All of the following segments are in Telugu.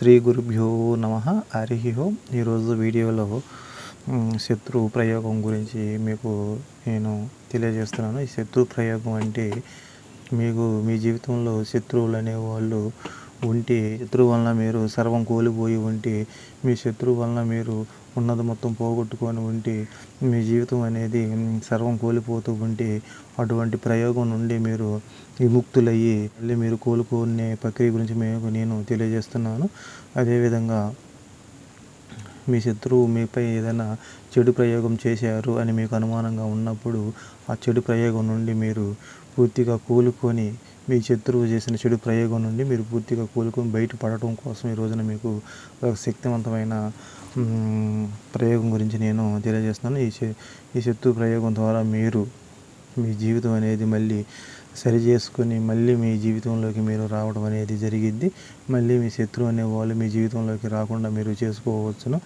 శ్రీ గురుభ్యో నమ హరి ఓం ఈరోజు వీడియోలో శత్రు ప్రయోగం గురించి మీకు నేను తెలియజేస్తున్నాను ఈ శత్రు ప్రయోగం అంటే మీకు మీ జీవితంలో శత్రువులు అనేవాళ్ళు ఉంటే శత్రువు వలన మీరు సర్వం కోల్పోయి ఉంటే మీ శత్రువు వలన మీరు ఉన్నది మొత్తం పోగొట్టుకొని ఉంటే మీ జీవితం అనేది సర్వం కోల్పోతూ ఉంటే అటువంటి ప్రయోగం నుండి మీరు విముక్తులయ్యి మళ్ళీ మీరు కోలుకునే ప్రక్రియ గురించి మేము నేను తెలియజేస్తున్నాను అదేవిధంగా మీ శత్రువు మీపై ఏదైనా చెడు ప్రయోగం చేశారు అని మీకు అనుమానంగా ఉన్నప్పుడు ఆ చెడు ప్రయోగం నుండి మీరు పూర్తిగా కోలుకొని మీ శత్రువు చేసిన చెడు ప్రయోగం నుండి మీరు పూర్తిగా కోలుకొని బయటపడటం కోసం ఈ రోజున మీకు ఒక శక్తివంతమైన ప్రయోగం గురించి నేను తెలియజేస్తున్నాను ఈ ఈ శత్రు ప్రయోగం ద్వారా మీరు మీ జీవితం అనేది మళ్ళీ సరి చేసుకుని మళ్ళీ మీ జీవితంలోకి మీరు రావడం అనేది జరిగింది మళ్ళీ మీ శత్రువు అనేవాళ్ళు మీ జీవితంలోకి రాకుండా మీరు చేసుకోవచ్చును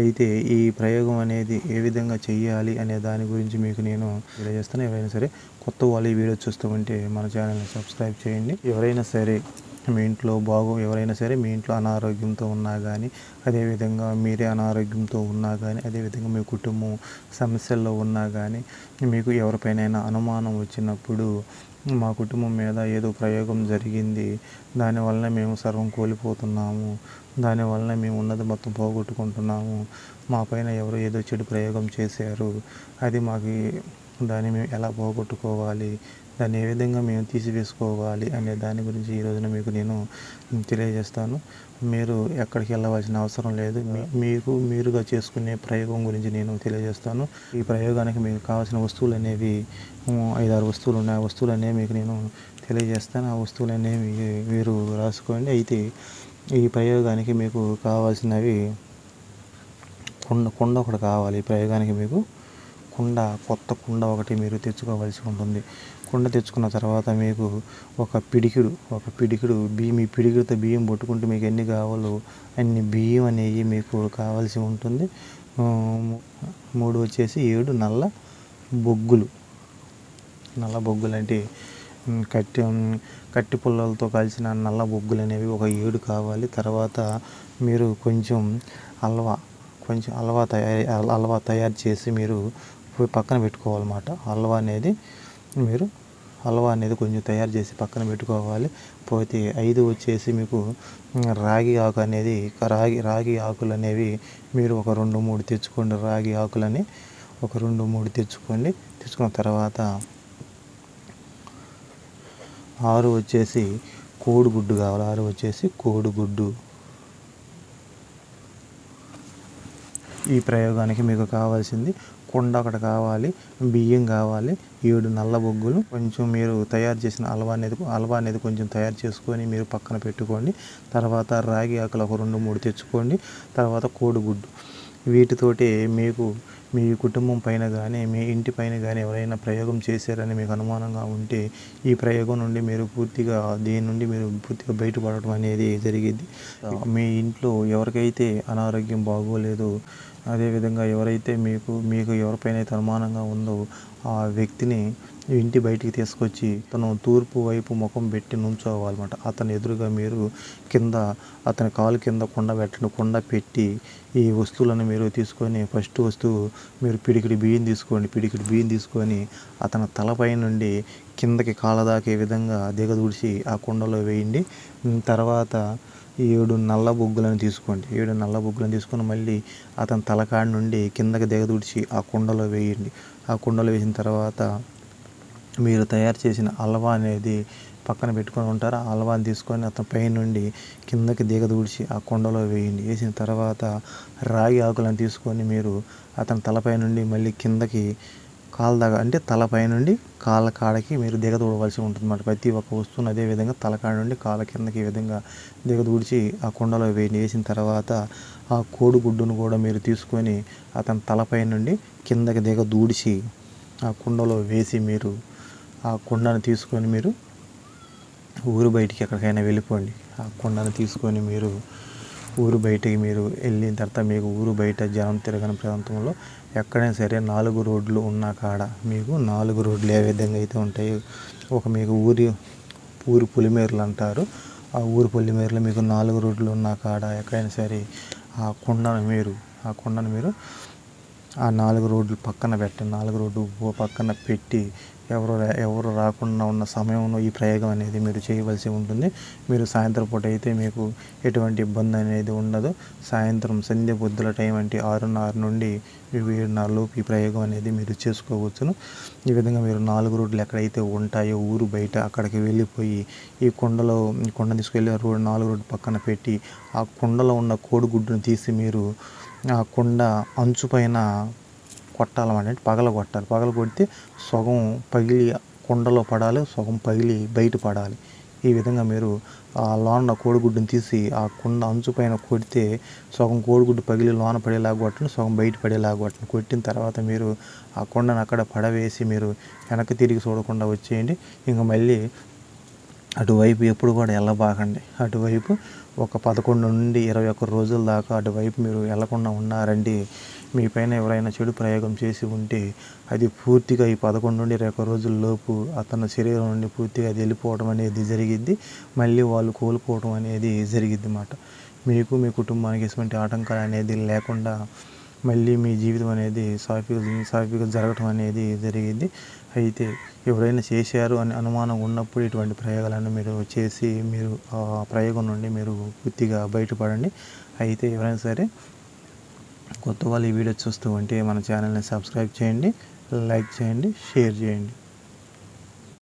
అయితే ఈ ప్రయోగం అనేది ఏ విధంగా చేయాలి అనే దాని గురించి మీకు నేను తెలియజేస్తాను ఎవరైనా సరే కొత్త వాళ్ళు ఈ వీడియో చూస్తూ ఉంటే మన ఛానల్ని సబ్స్క్రైబ్ చేయండి ఎవరైనా సరే మీ ఇంట్లో బాగు ఎవరైనా సరే మీ ఇంట్లో అనారోగ్యంతో ఉన్నా కానీ అదేవిధంగా మీరే అనారోగ్యంతో ఉన్నా కానీ అదేవిధంగా మీ కుటుంబం సమస్యల్లో ఉన్నా కానీ మీకు ఎవరిపైనైనా అనుమానం వచ్చినప్పుడు మా కుటుంబం మీద ఏదో ప్రయోగం జరిగింది దానివల్ల మేము సర్వం కోల్పోతున్నాము దానివల్ల మేము ఉన్నది మొత్తం పోగొట్టుకుంటున్నాము మా పైన ఎవరో ఏదో చెడు ప్రయోగం చేశారు అది మాకు దాన్ని మేము ఎలా పోగొట్టుకోవాలి దాన్ని ఏ విధంగా మేము తీసివేసుకోవాలి అనే దాని గురించి ఈ రోజున మీకు నేను తెలియజేస్తాను మీరు ఎక్కడికి వెళ్ళవలసిన అవసరం లేదు మీకు మీరుగా చేసుకునే ప్రయోగం గురించి నేను తెలియజేస్తాను ఈ ప్రయోగానికి మీకు కావాల్సిన వస్తువులు అనేవి ఐదారు వస్తువులు ఉన్నాయి ఆ వస్తువులు అనేవి మీకు నేను తెలియజేస్తాను ఆ వస్తువులు అనేవి మీరు రాసుకోండి అయితే ఈ ప్రయోగానికి మీకు కావాల్సినవి కుండ కుండ ఒకటి కావాలి ఈ ప్రయోగానికి మీకు కుండ కొత్త కుండ ఒకటి మీరు తెచ్చుకోవాల్సి ఉంటుంది కుండ తెచ్చుకున్న తర్వాత మీకు ఒక పిడికిడు ఒక పిడికిడు బియ్యం ఈ పిడికిడితో బియ్యం పట్టుకుంటే మీకు ఎన్ని కావాలో అన్ని బియ్యం అనేవి మీకు కావాల్సి ఉంటుంది మూడు వచ్చేసి ఏడు నల్ల బొగ్గులు నల్ల బొగ్గులు అంటే కట్టి కట్టి పుల్లలతో కలిసిన నల్ల బొగ్గులు అనేవి ఒక ఏడు కావాలి తర్వాత మీరు కొంచెం హల్వా కొంచెం హల్వా తయారు హల్వా తయారు చేసి మీరు పక్కన పెట్టుకోవాలన్నమాట హల్వా అనేది మీరు హల్వా అనేది కొంచెం తయారు చేసి పక్కన పెట్టుకోవాలి పోతే ఐదు వచ్చేసి మీకు రాగి ఆకు అనేది రాగి రాగి ఆకులు అనేవి మీరు ఒక రెండు మూడు తెచ్చుకోండి రాగి ఆకులని ఒక రెండు మూడు తెచ్చుకోండి తెచ్చుకున్న తర్వాత ఆరు వచ్చేసి కోడిగుడ్డు కావాలి ఆరు వచ్చేసి కోడిగుడ్డు ఈ ప్రయోగానికి మీకు కావాల్సింది కుండ ఒకటి కావాలి బియ్యం కావాలి ఏడు నల్ల బొగ్గులు కొంచెం మీరు తయారు చేసిన అలవా అనేది అలవా అనేది కొంచెం తయారు చేసుకొని మీరు పక్కన పెట్టుకోండి తర్వాత రాగి ఆకులు ఒక రెండు మూడు తెచ్చుకోండి తర్వాత కోడిగుడ్డు వీటితోటి మీకు మీ కుటుంబం పైన కానీ మీ ఇంటి పైన కానీ ఎవరైనా ప్రయోగం చేశారని మీకు అనుమానంగా ఉంటే ఈ ప్రయోగం నుండి మీరు పూర్తిగా దీని నుండి మీరు పూర్తిగా బయటపడటం అనేది జరిగింది మీ ఇంట్లో ఎవరికైతే అనారోగ్యం బాగోలేదు అదేవిధంగా ఎవరైతే మీకు మీకు ఎవరిపైనైతే అనుమానంగా ఉందో ఆ వ్యక్తిని ఇంటి బయటికి తీసుకొచ్చి తను తూర్పు వైపు ముఖం పెట్టి నుంచోవాలన్నమాట అతను ఎదురుగా మీరు కింద అతని కాలు కింద కొండ పెట్టండి కొండ పెట్టి ఈ వస్తువులను మీరు తీసుకొని ఫస్ట్ వస్తువు మీరు పిడికిడి బియ్యం తీసుకోండి పిడికిడి బియ్యం తీసుకొని అతని తలపై నుండి కిందకి కాలదాకే విధంగా దిగదూడిచి ఆ కుండలో వేయండి తర్వాత ఏడు నల్ల బొగ్గులను తీసుకోండి ఏడు నల్ల బొగ్గులను తీసుకొని మళ్ళీ అతని తలకాడి నుండి కిందకి దిగదూడిచి ఆ కుండలో వేయండి ఆ కుండలో వేసిన తర్వాత మీరు తయారు చేసిన అల్వా అనేది పక్కన పెట్టుకొని ఉంటారు ఆ అల్వాని తీసుకొని అతని పైనుండి కిందకి దిగదూడ్చి ఆ కుండలో వేయండి వేసిన తర్వాత రాగి ఆకులను తీసుకొని మీరు అతని తలపై నుండి మళ్ళీ కిందకి కాలు దాకా అంటే తలపై నుండి కాళ్ళ కాడకి మీరు దిగదూడవలసి ఉంటుంది మాట ప్రతి ఒక్క వస్తువును అదే విధంగా తలకాడ నుండి కాళ్ళ కిందకి ఈ విధంగా దిగదూడ్చి ఆ కుండలో వేయండి వేసిన తర్వాత ఆ కోడిగుడ్డును కూడా మీరు తీసుకొని అతని తలపై నుండి కిందకి దిగదూడ్చి ఆ కుండలో వేసి మీరు ఆ కుండను తీసుకొని మీరు ఊరు బయటికి ఎక్కడికైనా వెళ్ళిపోండి ఆ కుండను తీసుకొని మీరు ఊరు బయటికి మీరు వెళ్ళిన తర్వాత మీకు ఊరు బయట జనం తిరగని ప్రాంతంలో ఎక్కడైనా సరే నాలుగు రోడ్లు ఉన్నా కాడ మీకు నాలుగు రోడ్లు ఏ విధంగా అయితే ఉంటాయి ఒక మీకు ఊరి ఊరు పులిమేరులు అంటారు ఆ ఊరు పులిమేరలో మీకు నాలుగు రోడ్లు ఉన్నా కాడ ఎక్కడైనా సరే ఆ కుండను మీరు ఆ కుండను మీరు ఆ నాలుగు రోడ్లు పక్కన పెట్టండి నాలుగు రోడ్డు పక్కన పెట్టి ఎవరు ఎవరు రాకుండా ఉన్న సమయంలో ఈ ప్రయోగం అనేది మీరు చేయవలసి ఉంటుంది మీరు సాయంత్రం పూట అయితే మీకు ఎటువంటి ఇబ్బంది అనేది ఉండదు సాయంత్రం సంధ్య బుద్ధుల టైం అంటే ఆరున్నర నుండి ఏడున్నరలోపు ఈ ప్రయోగం అనేది మీరు చేసుకోవచ్చును ఈ విధంగా మీరు నాలుగు రోడ్లు ఎక్కడైతే ఉంటాయో ఊరు బయట అక్కడికి వెళ్ళిపోయి ఈ కొండలో కొండ తీసుకెళ్ళి రోడ్ నాలుగు రోడ్డు పక్కన పెట్టి ఆ కొండలో ఉన్న కోడిగుడ్డును తీసి మీరు ఆ కొండ అంచుపైన కొట్టాలన్నమాట పగల కొట్టాలి పగల కొడితే సగం పగిలి కుండలో పడాలి సగం పగిలి బయట పడాలి ఈ విధంగా మీరు ఆ లోన కోడిగుడ్డుని తీసి ఆ కుండ అంచు పైన కొడితే సగం కోడిగుడ్డు పగిలి లోన పడేలాగా కొట్టండి సగం బయట పడేలాగా కొట్టండి కొట్టిన తర్వాత మీరు ఆ కుండను అక్కడ పడవేసి మీరు వెనక్కి తిరిగి చూడకుండా వచ్చేయండి ఇంకా మళ్ళీ అటువైపు ఎప్పుడు కూడా వెళ్ళబాకండి అటువైపు ఒక పదకొండు నుండి ఇరవై ఒక్క రోజుల దాకా అటువైపు మీరు వెళ్ళకుండా ఉన్నారండి మీ పైన ఎవరైనా చెడు ప్రయోగం చేసి ఉంటే అది పూర్తిగా ఈ పదకొండు నుండి ఇరవై ఒక్క రోజుల లోపు అతని శరీరం నుండి పూర్తిగా అది వెళ్ళిపోవడం అనేది జరిగింది మళ్ళీ వాళ్ళు కోలుకోవడం అనేది జరిగిద్ది అన్నమాట మీకు మీ కుటుంబానికి ఇటువంటి ఆటంకాలు అనేది లేకుండా మళ్ళీ మీ జీవితం అనేది సాఫీగా సాఫీగా జరగటం అనేది జరిగింది అయితే ఎవరైనా చేశారు అని అనుమానం ఉన్నప్పుడు ఇటువంటి ప్రయోగాలను మీరు చేసి మీరు ఆ ప్రయోగం నుండి మీరు పూర్తిగా బయటపడండి అయితే ఎవరైనా సరే కొత్త వాళ్ళు ఈ వీడియో చూస్తూ ఉంటే మన ఛానల్ని సబ్స్క్రైబ్ చేయండి లైక్ చేయండి షేర్ చేయండి